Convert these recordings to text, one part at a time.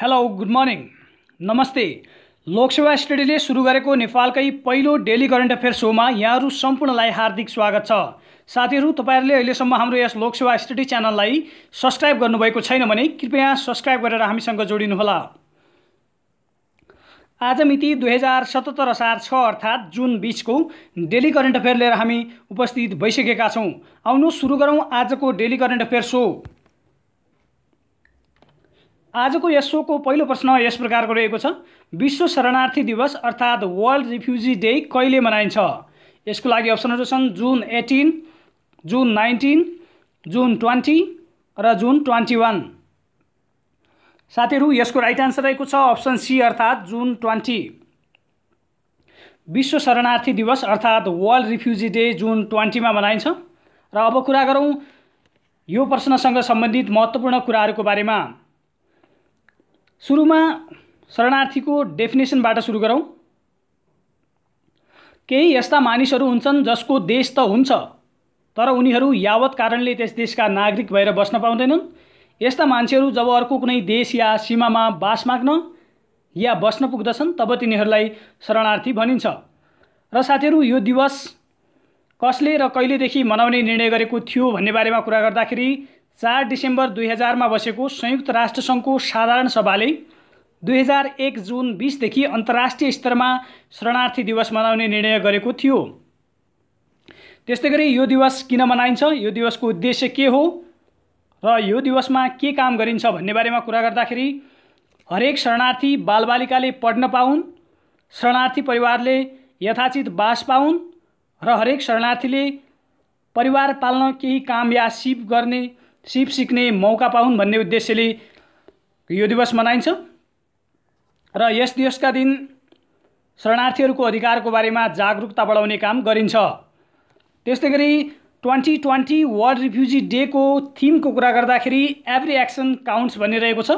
hello good morning नमस्ते लोकसेवा स्टडीले सुरु गरेको नेपालकै पहिलो डेली करेन्ट अफेयर सोमा यहाँहरू सम्पूर्णलाई हार्दिक स्वागत छ साथीहरू तपाईँहरूले अहिलेसम्म हाम्रो यस लोकसेवा स्टडी च्यानललाई सब्सक्राइब गर्नुभएको छैन भने कृपया सब्सक्राइब गरेर हामीसँग जोडिनुहोला आज मिति दुई हजार सतहत्तर असार छ अर्थात् जुन बिचको डेली करेन्ट अफेयर लिएर हामी उपस्थित भइसकेका छौँ आउनु सुरु गरौँ आजको डेली करेन्ट अफेयर सो आजको यस सोको पहिलो प्रश्न यस प्रकारको रहेको छ विश्व शरणार्थी दिवस अर्थात् वर्ल्ड रिफ्युजी डे कहिले मनाइन्छ यसको लागि अप्सनहरू छन् जुन एटिन जुन नाइन्टिन जुन ट्वेन्टी र जुन ट्वेन्टी वान साथीहरू यसको राइट आन्सर रहेको छ अप्सन सी अर्थात् जुन ट्वेन्टी विश्व शरणार्थी दिवस अर्थात् वर्ल्ड रिफ्युजी डे जुन ट्वेन्टीमा मनाइन्छ र अब कुरा गरौँ यो प्रश्नसँग सम्बन्धित महत्त्वपूर्ण कुराहरूको बारेमा सुरुमा शरणार्थीको डेफिनेसनबाट सुरु गरौँ केही यस्ता मानिसहरू हुन्छन् जसको देश त हुन्छ तर उनीहरू यावत कारणले त्यस देशका नागरिक भएर बस्न पाउँदैनन् यस्ता मान्छेहरू जब अर्को कुनै देश या सीमामा बास माग्न या बस्न पुग्दछन् तब तिनीहरूलाई शरणार्थी भनिन्छ र साथीहरू यो दिवस कसले र कहिलेदेखि मनाउने निर्णय गरेको थियो भन्ने बारेमा कुरा गर्दाखेरि चार डिसेम्बर दुई हजारमा बसेको संयुक्त राष्ट्रसङ्घको साधारण सभाले दुई हजार एक जुन बिसदेखि अन्तर्राष्ट्रिय स्तरमा शरणार्थी दिवस मनाउने निर्णय गरेको थियो त्यस्तै गरी यो दिवस किन मनाइन्छ यो दिवसको उद्देश्य के हो र यो दिवसमा के काम गरिन्छ भन्ने बारेमा कुरा गर्दाखेरि हरेक शरणार्थी बालबालिकाले पढ्न पाउन् शरणार्थी परिवारले यथाचित बास पाउन् र हरेक शरणार्थीले परिवार पाल्न केही काम या सिप गर्ने सिप सिक्ने मौका पाउन् भन्ने उद्देश्यले यो दिवस मनाइन्छ र यस दिवसका दिन शरणार्थीहरूको अधिकारको बारेमा जागरुकता बढाउने काम गरिन्छ त्यस्तै गरी ट्वेन्टी ट्वेन्टी वर्ल्ड रिफ्युजी डेको थिमको कुरा गर्दाखेरि एभ्री एक्सन काउन्ट्स भनिरहेको छ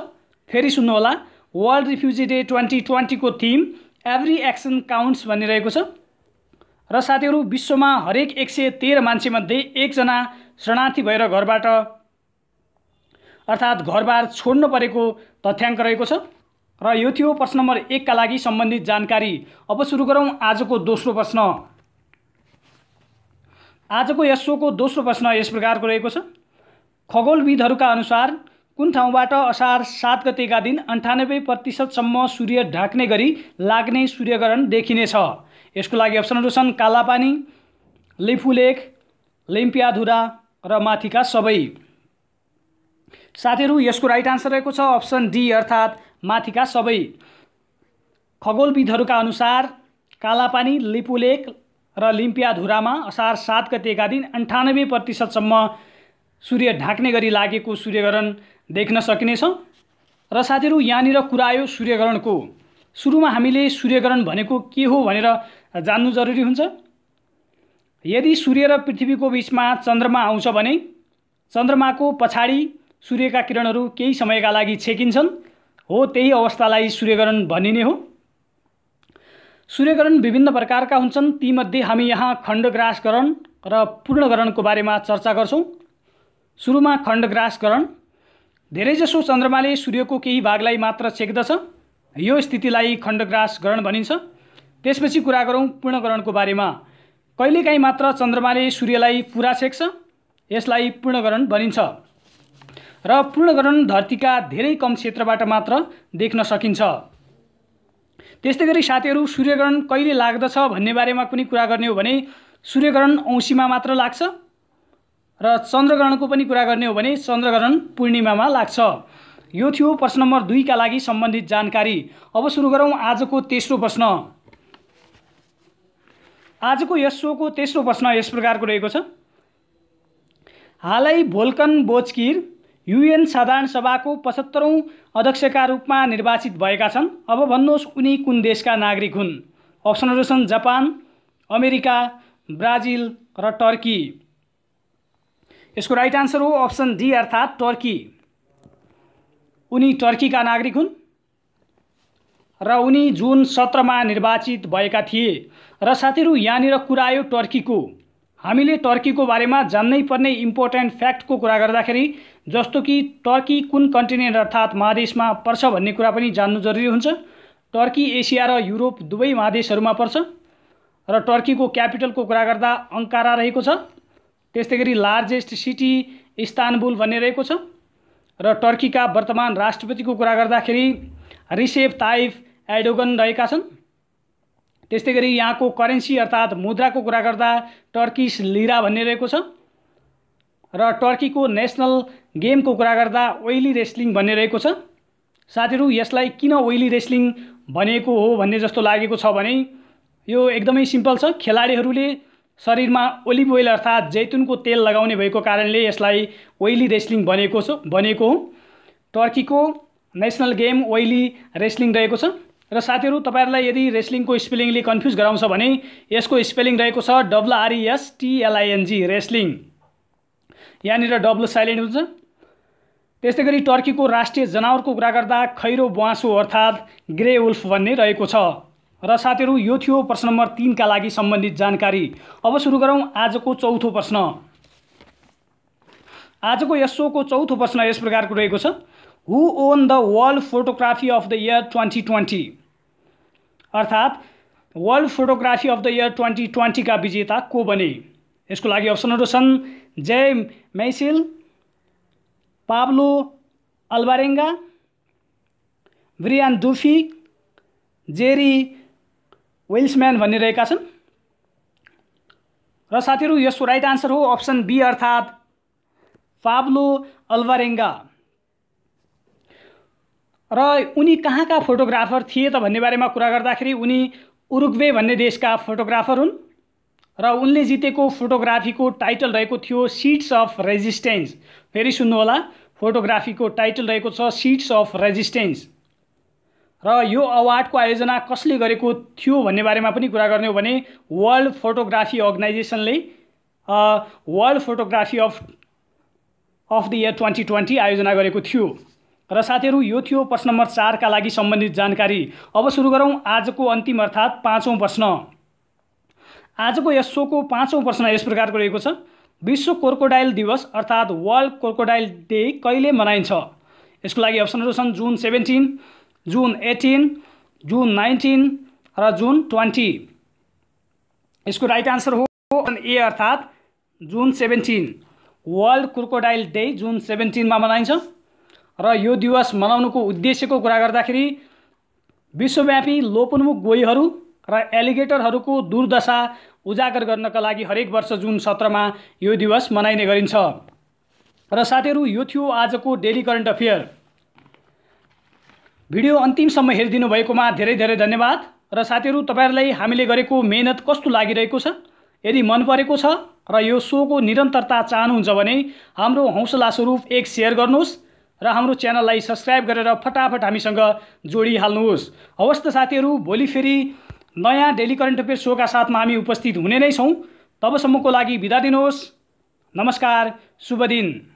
फेरि सुन्नुहोला वर्ल्ड रिफ्युजी डे ट्वेन्टी ट्वेन्टीको थिम एभ्री एक्सन काउन्ट्स भनिरहेको छ र साथीहरू विश्वमा हरेक एक सय तेह्र मान्छेमध्ये एकजना शरणार्थी भएर घरबाट अर्थात् घरबार छोड्नु परेको तथ्याङ्क रहेको छ र यो थियो प्रश्न नम्बर एकका लागि सम्बन्धित जानकारी अब सुरु गरौँ आजको दोस्रो प्रश्न आजको यस सोको दोस्रो प्रश्न यस प्रकारको रहेको छ खगोलविदहरूका अनुसार कुन ठाउँबाट असार सात गतेका दिन अन्ठानब्बे प्रतिशतसम्म सूर्य ढाक्ने गरी लाग्ने सूर्यग्रहण देखिनेछ यसको लागि अप्सनहरू छन् कालापानी लिफुलेख लिम्पियाधुरा र माथिका सबै साथीहरू यसको राइट आन्सर रहेको छ अप्सन डी अर्थात् माथिका सबै खगोलविदहरूका अनुसार कालापानी लिपुलेक र लिम्पियाधुरामा असार सात गतेका दिन अन्ठानब्बे प्रतिशतसम्म सूर्य ढाक्ने गरी लागेको सूर्यग्रहण देख्न सकिनेछ र साथीहरू यहाँनिर कुरा आयो सूर्यग्रहणको सुरुमा हामीले सूर्यग्रहण भनेको के हो भनेर जान्नु जरुरी हुन्छ यदि सूर्य र पृथ्वीको बिचमा चन्द्रमा आउँछ भने चन्द्रमाको पछाडि सूर्यका किरणहरू केही समयका लागि छेकिन्छन् हो त्यही अवस्थालाई सूर्यग्रहण भनिने हो सूर्यग्रहण विभिन्न प्रकारका हुन्छन् तीमध्ये हामी यहाँ खण्डग्रासकरण र पूर्णग्रहणको बारेमा चर्चा गर्छौँ सुरुमा खण्डग्रासकरण धेरैजसो चन्द्रमाले सूर्यको केही भागलाई मात्र छेक्दछ यो स्थितिलाई खण्डग्रासकरण भनिन्छ त्यसपछि कुरा गरौँ पूर्णग्रहणको बारेमा कहिलेकाहीँ मात्र चन्द्रमाले सूर्यलाई पुरा छेक्छ यसलाई पूर्णग्रहण भनिन्छ र पूर्णगरण धरतीका धेरै कम क्षेत्रबाट मात्र देख्न सकिन्छ त्यस्तै गरी साथीहरू सूर्यग्रहण कहिले लाग्दछ भन्ने बारेमा पनि कुरा गर्ने हो भने सूर्यग्रहण औँसीमा मात्र लाग्छ र चन्द्रग्रहणको पनि कुरा गर्ने हो भने चन्द्रग्रहण पूर्णिमामा लाग्छ यो थियो प्रश्न नम्बर दुईका लागि सम्बन्धित जानकारी अब सुरु गरौँ आजको तेस्रो प्रश्न आजको यस सोको तेस्रो प्रश्न यस प्रकारको रहेको छ हालै भोल्कन बोचकिर युएन साधारण सभाको पचहत्तरौँ अध्यक्षका रूपमा निर्वाचित भएका छन् अब भन्नुहोस् उनी कुन देशका नागरिक हुन् अप्सनहरू छन् जापान अमेरिका ब्राजिल र टर्की यसको राइट आन्सर हो अप्सन डी अर्थात् टर्की उनी टर्कीका नागरिक हुन् र उनी जुन सत्रमा निर्वाचित भएका थिए र साथीहरू यहाँनिर कुरा आयो टर्कीको हामीले टर्कीको बारेमा जान्नै पर्ने इम्पोर्टेन्ट फ्याक्टको कुरा गर्दाखेरि जस्तो कि टर्की कुन कन्टिनेन्ट अर्थात् महादेशमा पर्छ भन्ने कुरा पनि जान्नु जरुरी हुन्छ टर्की एसिया र युरोप दुवै महादेशहरूमा पर्छ र टर्कीको क्यापिटलको कुरा गर्दा अङ्कारा रहेको छ त्यस्तै गरी लार्जेस्ट सिटी इस्तानबुल भन्ने रहेको छ र टर्कीका वर्तमान राष्ट्रपतिको कुरा गर्दाखेरि रिसेप ताइफ एडोगन रहेका छन् त्यस्तै गरी यहाँको करेन्सी अर्थात् मुद्राको कुरा गर्दा टर्किस लिरा भन्ने रहेको छ र टर्कीको नेसनल गेमको कुरा गर्दा ओइली रेस्लिङ भन्ने रहेको छ साथीहरू यसलाई किन ओइली रेस्लिङ भनेको हो भन्ने जस्तो लागेको छ भने यो एकदमै सिम्पल छ खेलाडीहरूले शरीरमा ओलिभ ओइल अर्थात् जैतुनको तेल लगाउने भएको कारणले यसलाई ओइली रेस्लिङ भनेको छ भनेको हो टर्कीको नेसनल गेम ओइली रेस्लिङ रहेको छ र साथीहरू तपाईँहरूलाई यदि रेस्लिङको स्पेलिङले कन्फ्युज गराउँछ भने यसको स्पेलिङ रहेको छ डब्लुआरइएसटिएलआइएनजी रेस्लिङ यहाँनिर डब्लु साइलेन्ट हुन्छ त्यस्तै गरी टर्कीको राष्ट्रिय जनावरको कुरा गर्दा खैरो बुवासु अर्थात् ग्रे उल्फ भन्ने रहेको छ र साथीहरू यो थियो प्रश्न नम्बर तिनका लागि सम्बन्धित जानकारी अब सुरु गरौँ आजको चौथो प्रश्न आजको यसोको चौथो प्रश्न यस प्रकारको रहेको छ who won the world photography of the year twenty twenty अर्थात् world photography of the year twenty ट्वेन्टीका विजेता को बने यसको लागि अप्सनहरू छन् जय मेसिल पाब्लो अल्बारेङ्गा ब्रियान दुफी जेरी विल्सम्यान भनिरहेका छन् र साथीहरू यसको राइट आन्सर हो अप्सन बी अर्थात् पाब्लो अल्बारेङ्गा र उनी कहाँका फोटोग्राफर थिए त भन्ने बारेमा कुरा गर्दाखेरि उनी उरुग्वे भन्ने देशका फोटोग्राफर हुन् र उनले जितेको फोटोग्राफीको टाइटल रहेको थियो सिड्स अफ रेजिस्टेन्स फेरि सुन्नुहोला फोटोग्राफीको टाइटल रहेको छ सिड्स अफ रेजिस्टेन्स र यो अवार्डको आयोजना कसले गरेको थियो भन्ने बारेमा पनि कुरा गर्ने हो भने वर्ल्ड फोटोग्राफी अर्गनाइजेसनले world photography of of the year twenty twenty आयोजना गरेको थियो र साथीहरू यो थियो प्रश्न नम्बर चारका लागि सम्बन्धित जानकारी अब सुरु गरौँ आजको अन्तिम अर्थात् पाँचौँ प्रश्न आजको यस सोको पाँचौँ प्रश्न यस प्रकारको रहेको छ विश्व कोर्कोडाइल दिवस अर्थात् वर्ल्ड कोर्कोडाइल डे कहिले मनाइन्छ यसको लागि अप्सनहरू छन् जुन सेभेन्टिन जुन एटिन जुन नाइन्टिन र जुन ट्वेन्टी यसको राइट आन्सर हो ए अर्थात् जुन सेभेन्टिन वर्ल्ड क्रोकोडाइल डे जुन सेभेन्टिनमा मनाइन्छ र यो दिवस मनाउनुको उद्देश्यको कुरा गर्दाखेरि विश्वव्यापी लोपोन्मुख गोहीहरू र एलिगेटरहरूको दुर्दशा उजागर गर्नका लागि हरेक वर्ष जुन सत्रमा यो दिवस मनाइने गरिन्छ र साथीहरू यो थियो आजको डेली करेन्ट अफेयर भिडियो अन्तिमसम्म हेरिदिनु भएकोमा धेरै धेरै धन्यवाद र साथीहरू तपाईँहरूलाई हामीले गरेको मेहनत कस्तो लागिरहेको छ यदि मन परेको छ र यो सोको निरन्तरता चाहनुहुन्छ भने हाम्रो हौसला स्वरूप एक सेयर गर्नुहोस् र हाम्रो च्यानललाई सब्सक्राइब गरेर फटाफट हामीसँग जोडिहाल्नुहोस् हवस् त साथीहरू भोलि फेरि नयाँ डेली करेन्ट अफेयर सोका साथमा हामी उपस्थित हुने नै छौँ तबसम्मको लागि बिदा दिनुहोस् नमस्कार शुभ दिन